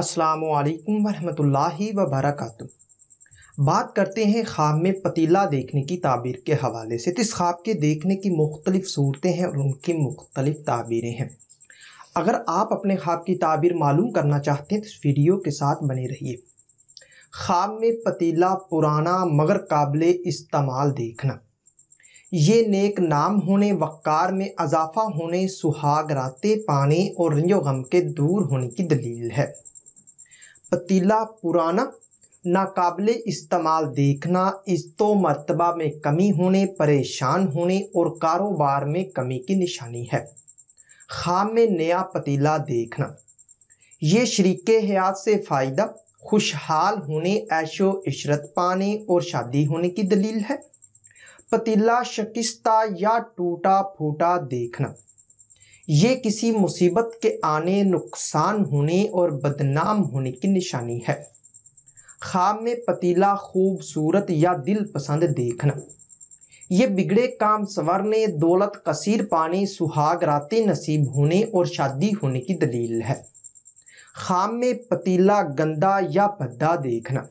असलकम वरहमतुल्लाहि वबरक बात करते हैं ख्वाब में पतीला देखने की ताबीर के हवाले से तो इस ख्वाब के देखने की मुख्तलिफ़ सूरतें हैं और उनकी मुख्तलिफ़ ताबीरें हैं अगर आप अपने ख्वाब की ताबीर मालूम करना चाहते हैं तो इस वीडियो के साथ बने रहिए ख्वाब में पतीला पुराना मगर काबिल इस्तेमाल देखना ये नेक नाम होने वक़ार में अजाफ़ा होने सुहाग रातें पाने और रंजो गम के दूर होने की दलील है पतीला पुराना नाकबिल इस्तेमाल देखना इस तो मरतबा में कमी होने परेशान होने और कारोबार में कमी की निशानी है खाम में नया पतीला देखना ये शरीक हयात से फ़ायदा खुशहाल होने ऐशो इशरत पाने और शादी होने की दलील है पतीला शकिस्ता या टूटा फूटा देखना ये किसी मुसीबत के आने नुकसान होने और बदनाम होने की निशानी है ख्वाब में पतीला खूबसूरत या दिल पसंद देखना ये बिगड़े काम संवरने दौलत कसीर पाने सुहाग रातें नसीब होने और शादी होने की दलील है खाम में पतीला गंदा या भद्दा देखना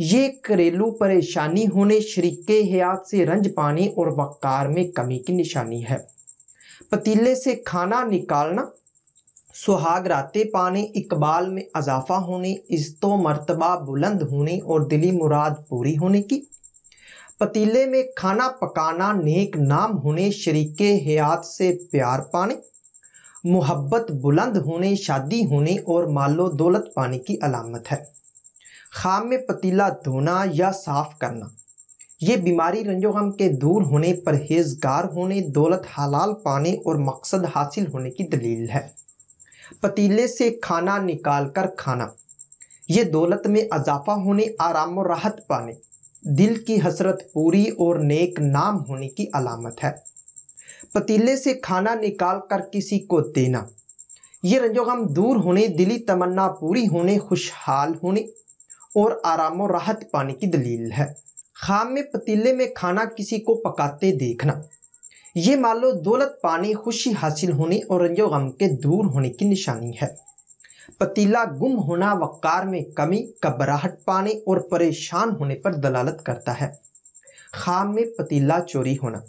ये घरेलू परेशानी होने शरीक हयात से रंज पाने और वक़ार में कमी की निशानी है पतीले से खाना निकालना सुहाग रातें पाने इकबाल में अजाफा होने तो मरतबा बुलंद होने और दिली मुराद पूरी होने की पतीले में खाना पकाना नेक नाम होने शरीक हयात से प्यार पाने मोहब्बत बुलंद होने शादी होने और मालो दौलत पाने की अलामत है खाम में पतीला धोना या साफ़ करना ये बीमारी रंजोगम के दूर होने परहेजगार होने दौलत हलाल पाने और मकसद हासिल होने की दलील है पतीले से खाना निकाल कर खाना ये दौलत में अजाफा होने आराम और राहत पाने दिल की हसरत पूरी और नेक नाम होने की अलामत है पतीले से खाना निकाल कर किसी को देना ये रंजोगम दूर होने दिली तमन्ना पूरी होने खुशहाल होने और आराम और राहत पाने की दलील है खाम में पतीले में खाना किसी को पकाते देखना ये मान लो दौलत पाने खुशी हासिल होने और रंजो गम के दूर होने की निशानी है पतीला गुम होना वक़ार में कमी घबराहट पाने और परेशान होने पर दलालत करता है खाम में पतीला चोरी होना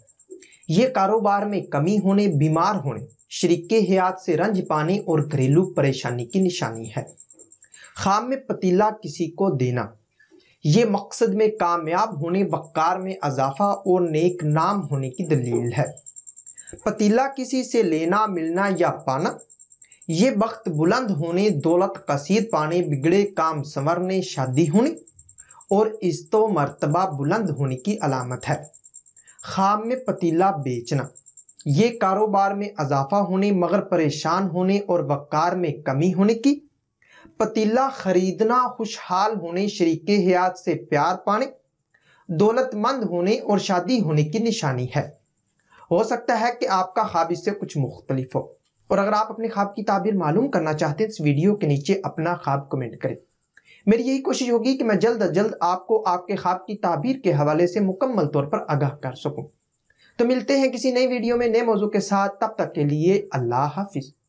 ये कारोबार में कमी होने बीमार होने शरीक हयात से रंज पाने और घरेलू परेशानी की निशानी है खाम में पतीला किसी को देना ये मकसद में कामयाब होने वक़ार में अजाफा और नेक नाम होने की दलील है पतीला किसी से लेना मिलना या पाना ये वक्त बुलंद होने दौलत कसीर पाने बिगड़े काम संवरने शादी होने और इस तो मरतबा बुलंद होने की अलामत है खाम में पतीला बेचना ये कारोबार में अजाफा होने मगर परेशान होने और वक़ार में कमी होने की पतीला खरीदना खुशहाल होने शरीक हयात से प्यार पाने दौलतमंद होने और शादी होने की निशानी है हो सकता है कि आपका ख्वाब इससे कुछ मुख्तलिफ हो और अगर आप अपने ख्वाब की ताबीर मालूम करना चाहते हैं इस वीडियो के नीचे अपना ख्वाब कमेंट करें मेरी यही कोशिश होगी कि मैं जल्द अज जल्द आपको आपके ख्वाब की ताबीर के हवाले से मुकम्मल तौर पर आगाह कर सकूँ तो मिलते हैं किसी नई वीडियो में नए मौजू के साथ तब तक के लिए अल्लाह हाफिज़